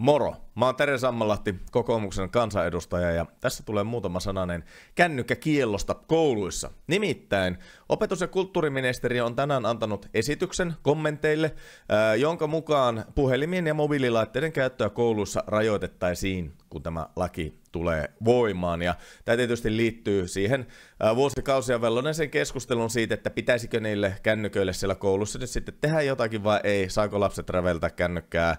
Moro. mä oon Tere Sammalahti, kokoomuksen kansanedustaja ja tässä tulee muutama sananen kännykkäkiellosta kouluissa. Nimittäin opetus- ja kulttuuriministeriö on tänään antanut esityksen kommenteille, jonka mukaan puhelimien ja mobiililaitteiden käyttöä kouluissa rajoitettaisiin, kun tämä laki tulee voimaan. Ja tämä tietysti liittyy siihen vuosikausia sen keskustelun siitä, että pitäisikö niille kännyköille siellä koulussa nyt sitten tehdä jotakin vai ei, saako lapset räveltää kännykkää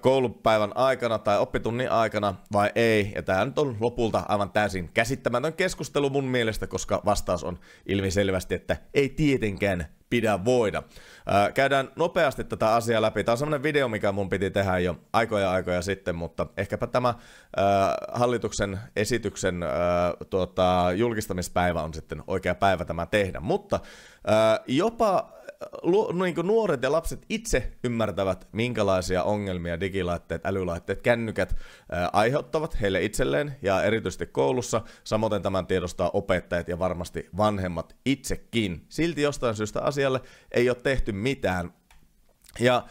koulupäivän aikana aikana tai oppitunnin aikana vai ei. Ja tämä nyt on lopulta aivan täysin käsittämätön keskustelu mun mielestä, koska vastaus on ilmiselvästi, että ei tietenkään pidä voida. Ää, käydään nopeasti tätä asiaa läpi. Tämä on sellainen video, mikä mun piti tehdä jo aikoja aikoja sitten, mutta ehkäpä tämä ää, hallituksen esityksen ää, tuota, julkistamispäivä on sitten oikea päivä tämä tehdä. Mutta ää, jopa lu, niin nuoret ja lapset itse ymmärtävät, minkälaisia ongelmia digilaitteet, älylaitteet, kännykät aiheuttavat heille itselleen ja erityisesti koulussa. Samoin tämän tiedostaa opettajat ja varmasti vanhemmat itsekin. Silti jostain syystä asialle ei ole tehty mitään. Ja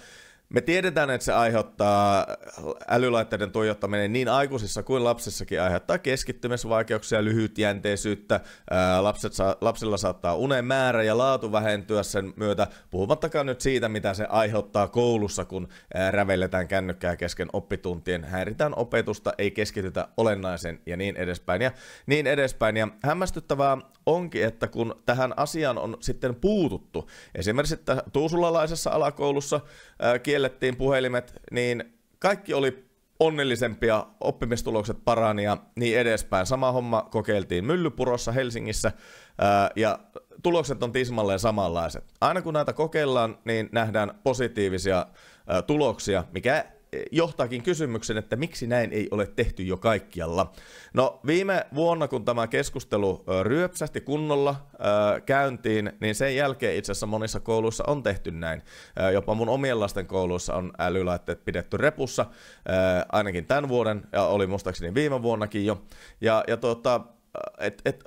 me tiedetään, että se aiheuttaa älylaitteiden tuijottaminen niin aikuisissa kuin lapsissakin aiheuttaa keskittymisvaikeuksia, lyhytjänteisyyttä, lapset saa, lapsilla saattaa unen määrä ja laatu vähentyä sen myötä, puhumattakaan nyt siitä, mitä se aiheuttaa koulussa, kun räveletään rävelletään kännykkää kesken oppituntien, häiritään opetusta, ei keskitytä olennaisen ja niin edespäin ja niin edespäin. Ja hämmästyttävää onkin, että kun tähän asiaan on sitten puututtu, esimerkiksi tuusulalaisessa alakoulussa ää, kiellettiin puhelimet, niin kaikki oli onnellisempia, oppimistulokset parani ja niin edespäin. Sama homma kokeiltiin Myllypurossa Helsingissä ja tulokset on tismalleen samanlaiset. Aina kun näitä kokeillaan, niin nähdään positiivisia tuloksia, mikä johtaakin kysymyksen, että miksi näin ei ole tehty jo kaikkialla. No viime vuonna, kun tämä keskustelu ryöpsähti kunnolla äh, käyntiin, niin sen jälkeen itse asiassa monissa kouluissa on tehty näin. Äh, jopa mun omien lasten kouluissa on älylaitteet pidetty repussa, äh, ainakin tämän vuoden, ja oli muistaakseni viime vuonnakin jo. Ja, ja tuota, et, et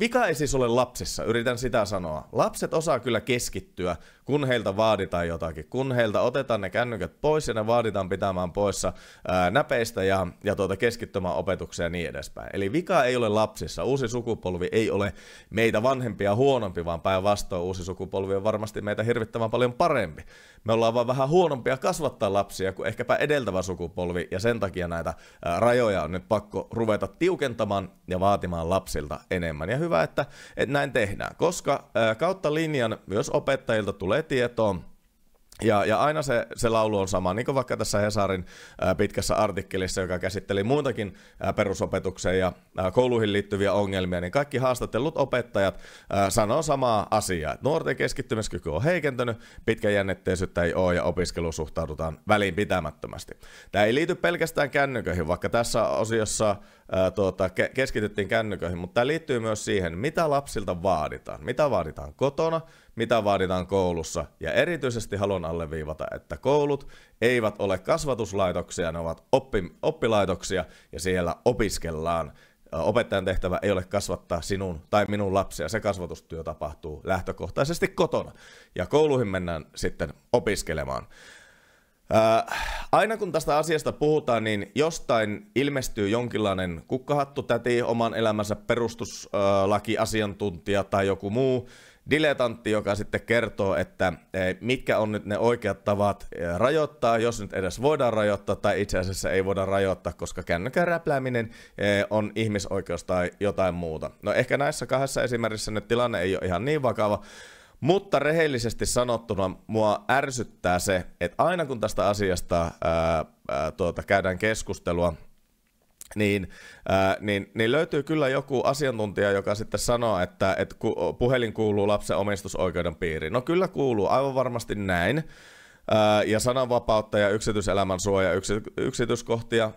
vika ei siis ole lapsissa, yritän sitä sanoa. Lapset osaa kyllä keskittyä, kun heiltä vaaditaan jotakin, kun heiltä otetaan ne kännykät pois ja ne vaaditaan pitämään poissa ää, näpeistä ja, ja tuota keskittymään opetukseen ja niin edespäin. Eli vika ei ole lapsissa, uusi sukupolvi ei ole meitä vanhempia huonompi, vaan päinvastoin uusi sukupolvi on varmasti meitä hirvittävän paljon parempi. Me ollaan vaan vähän huonompia kasvattaa lapsia kuin ehkäpä edeltävä sukupolvi ja sen takia näitä ää, rajoja on nyt pakko ruveta tiukentamaan ja vaatimaan lapsilta enemmän enemmän. Ja hyvä, että, että näin tehdään, koska kautta linjan myös opettajilta tulee tietoa ja, ja aina se, se laulu on sama, niin kuin vaikka tässä Hesarin ää, pitkässä artikkelissa, joka käsitteli muutakin ää, perusopetukseen ja ää, kouluihin liittyviä ongelmia, niin kaikki haastattelut opettajat ää, sanoo samaa asiaa. Että nuorten keskittymiskyky on heikentynyt, pitkäjännitteisyyttä ei ole ja opiskelu suhtaudutaan väliin pitämättömästi. Tämä ei liity pelkästään kännyköihin, vaikka tässä osiossa ää, tuota, ke- keskityttiin kännyköihin, mutta tämä liittyy myös siihen, mitä lapsilta vaaditaan. Mitä vaaditaan kotona, mitä vaaditaan koulussa. Ja erityisesti haluan alleviivata, että koulut eivät ole kasvatuslaitoksia, ne ovat oppi, oppilaitoksia ja siellä opiskellaan. Opettajan tehtävä ei ole kasvattaa sinun tai minun lapsia. Se kasvatustyö tapahtuu lähtökohtaisesti kotona. Ja kouluihin mennään sitten opiskelemaan. Äh, aina kun tästä asiasta puhutaan, niin jostain ilmestyy jonkinlainen kukkahattu täti, oman elämänsä perustuslakiasiantuntija äh, tai joku muu diletantti, joka sitten kertoo, että äh, mitkä on nyt ne oikeat tavat rajoittaa, jos nyt edes voidaan rajoittaa tai itse asiassa ei voida rajoittaa, koska kännykän räplääminen on ihmisoikeus tai jotain muuta. No ehkä näissä kahdessa esimerkissä nyt tilanne ei ole ihan niin vakava, mutta rehellisesti sanottuna mua ärsyttää se, että aina kun tästä asiasta ää, ää, tuota, käydään keskustelua, niin, ää, niin, niin löytyy kyllä joku asiantuntija, joka sitten sanoo, että, että ku, puhelin kuuluu lapsen omistusoikeuden piiriin. No kyllä kuuluu, aivan varmasti näin. Ää, ja sananvapautta ja yksityiselämän suoja, yksi, yksityiskohtia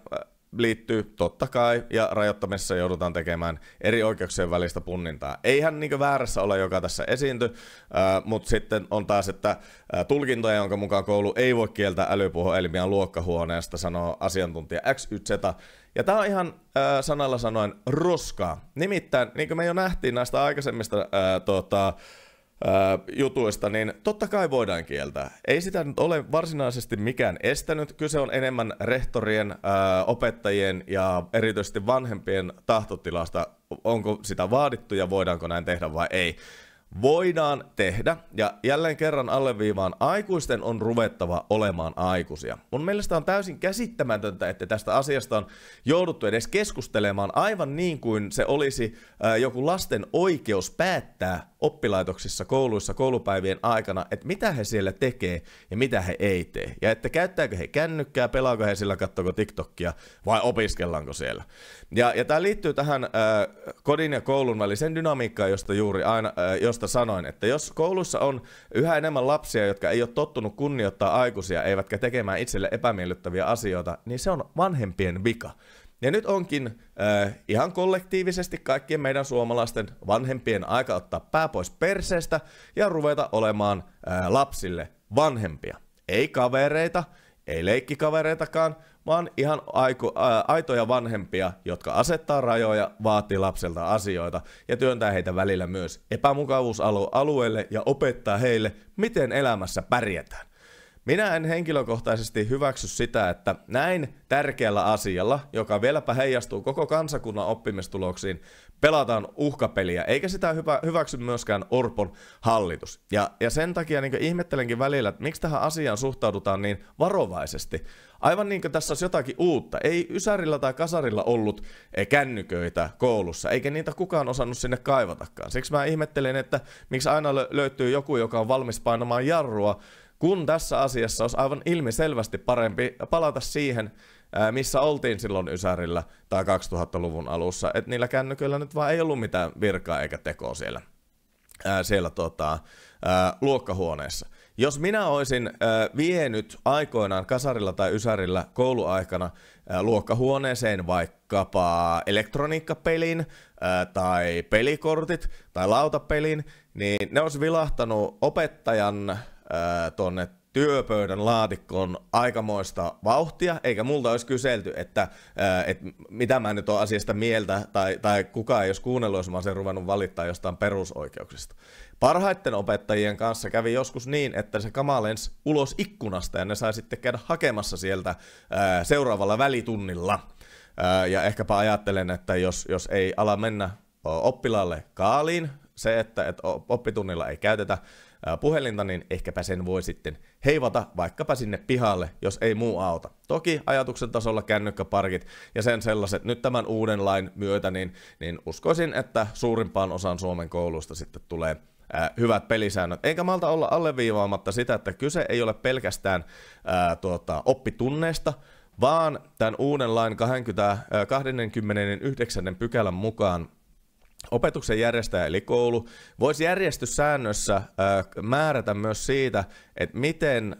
liittyy totta kai, ja rajoittamisessa joudutaan tekemään eri oikeuksien välistä punnintaa. Eihän niin väärässä ole, joka tässä esiinty, mutta sitten on taas, että tulkintoja, jonka mukaan koulu ei voi kieltää älypuhoelimiä luokkahuoneesta, sanoo asiantuntija XYZ. Ja tämä on ihan äh, sanalla sanoen roskaa. Nimittäin, niin kuin me jo nähtiin näistä aikaisemmista äh, tota, jutuista, niin totta kai voidaan kieltää. Ei sitä nyt ole varsinaisesti mikään estänyt. Kyse on enemmän rehtorien, opettajien ja erityisesti vanhempien tahtotilasta, onko sitä vaadittu ja voidaanko näin tehdä vai ei voidaan tehdä. Ja jälleen kerran alleviivaan, aikuisten on ruvettava olemaan aikuisia. Mun mielestä on täysin käsittämätöntä, että tästä asiasta on jouduttu edes keskustelemaan aivan niin kuin se olisi joku lasten oikeus päättää oppilaitoksissa, kouluissa, koulupäivien aikana, että mitä he siellä tekee ja mitä he ei tee. Ja että käyttääkö he kännykkää, pelaako he sillä, katsoko TikTokia vai opiskellaanko siellä. Ja, ja tämä liittyy tähän äh, kodin ja koulun väliseen dynamiikkaan, josta juuri aina, äh, jos josta sanoin, että jos koulussa on yhä enemmän lapsia, jotka ei ole tottunut kunnioittaa aikuisia, eivätkä tekemään itselle epämiellyttäviä asioita, niin se on vanhempien vika. Ja nyt onkin äh, ihan kollektiivisesti kaikkien meidän suomalaisten vanhempien aika ottaa pää pois perseestä ja ruveta olemaan äh, lapsille vanhempia. Ei kavereita, ei leikkikavereitakaan, vaan ihan aiku, ää, aitoja vanhempia, jotka asettaa rajoja, vaatii lapselta asioita ja työntää heitä välillä myös epämukavuusalueelle ja opettaa heille, miten elämässä pärjätään. Minä en henkilökohtaisesti hyväksy sitä, että näin tärkeällä asialla, joka vieläpä heijastuu koko kansakunnan oppimistuloksiin, pelataan uhkapeliä, eikä sitä hyvä, hyväksy myöskään Orpon hallitus. Ja, ja sen takia niin ihmettelenkin välillä, että miksi tähän asiaan suhtaudutaan niin varovaisesti. Aivan niin kuin tässä olisi jotakin uutta. Ei Ysärillä tai Kasarilla ollut kännyköitä koulussa, eikä niitä kukaan osannut sinne kaivatakaan. Siksi mä ihmettelen, että miksi aina löytyy joku, joka on valmis painamaan jarrua kun tässä asiassa olisi aivan ilmiselvästi parempi palata siihen, missä oltiin silloin Ysärillä tai 2000-luvun alussa, että niillä kännyköillä nyt vaan ei ollut mitään virkaa eikä tekoa siellä, siellä tota, luokkahuoneessa. Jos minä olisin vienyt aikoinaan kasarilla tai Ysärillä kouluaikana luokkahuoneeseen vaikkapa elektroniikkapelin tai pelikortit tai lautapelin, niin ne olisi vilahtanut opettajan tuonne työpöydän laatikkoon aikamoista vauhtia, eikä multa olisi kyselty, että, että mitä mä nyt oon asiasta mieltä, tai, tai kukaan ei olisi kuunnellut, jos mä olisin ruvennut valittaa jostain perusoikeuksista. Parhaiten opettajien kanssa kävi joskus niin, että se kama lensi ulos ikkunasta, ja ne sai sitten käydä hakemassa sieltä seuraavalla välitunnilla. Ja ehkäpä ajattelen, että jos, jos ei ala mennä oppilaalle kaaliin, se, että, että oppitunnilla ei käytetä puhelinta, niin ehkäpä sen voi sitten heivata vaikkapa sinne pihalle, jos ei muu auta. Toki ajatuksen tasolla kännykkäparkit ja sen sellaiset nyt tämän uuden lain myötä, niin, niin uskoisin, että suurimpaan osaan Suomen koulusta sitten tulee hyvät pelisäännöt. Enkä malta olla alleviivaamatta sitä, että kyse ei ole pelkästään ää, tuota, oppitunneista, vaan tämän uuden lain 20, 29. pykälän mukaan opetuksen järjestäjä eli koulu voisi järjestyssäännössä määrätä myös siitä, että miten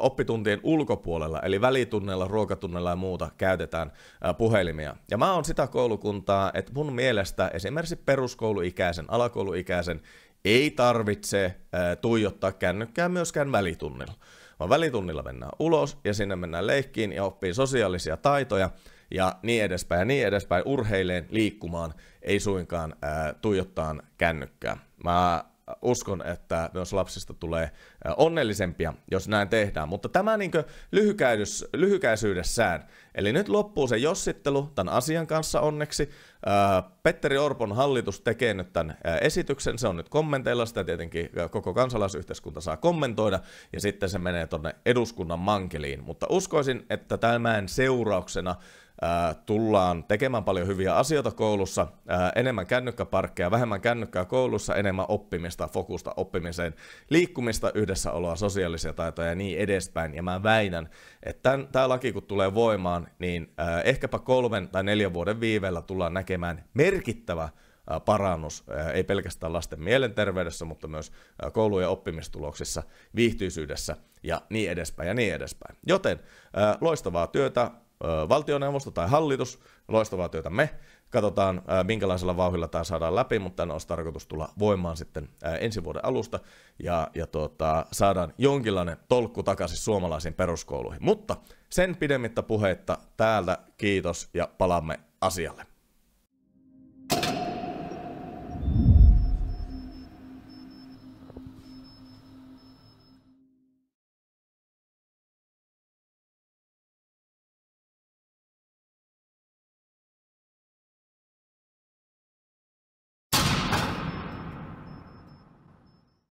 oppituntien ulkopuolella, eli välitunneilla, ruokatunneilla ja muuta käytetään puhelimia. Ja mä oon sitä koulukuntaa, että mun mielestä esimerkiksi peruskouluikäisen, alakouluikäisen ei tarvitse tuijottaa kännykkää myöskään välitunnilla. Vaan välitunnilla mennään ulos ja sinne mennään leikkiin ja oppii sosiaalisia taitoja ja niin edespäin ja niin edespäin urheileen, liikkumaan, ei suinkaan äh, tuijottaan kännykkää. Mä uskon, että myös lapsista tulee onnellisempia, jos näin tehdään. Mutta tämä niin lyhykäisyys, lyhykäisyydessään. Eli nyt loppuu se jossittelu tämän asian kanssa onneksi. Petteri Orpon hallitus tekee nyt tämän esityksen. Se on nyt kommenteilla, sitä tietenkin koko kansalaisyhteiskunta saa kommentoida. Ja sitten se menee tuonne eduskunnan mankeliin. Mutta uskoisin, että tämän seurauksena tullaan tekemään paljon hyviä asioita koulussa, enemmän kännykkäparkkeja, vähemmän kännykkää koulussa, enemmän oppimista, fokusta oppimiseen, liikkumista, yhdessäoloa, sosiaalisia taitoja ja niin edespäin. Ja mä väinän, että tämä laki kun tulee voimaan, niin ehkäpä kolmen tai neljän vuoden viiveellä tullaan näkemään merkittävä parannus, ei pelkästään lasten mielenterveydessä, mutta myös koulujen oppimistuloksissa, viihtyisyydessä ja niin edespäin ja niin edespäin. Joten loistavaa työtä, valtioneuvosto tai hallitus. Loistavaa työtä me. Katsotaan, minkälaisella vauhilla tämä saadaan läpi, mutta tämä olisi tarkoitus tulla voimaan sitten ensi vuoden alusta ja, ja tuota, saadaan jonkinlainen tolkku takaisin suomalaisiin peruskouluihin. Mutta sen pidemmittä puheitta täältä kiitos ja palaamme asialle.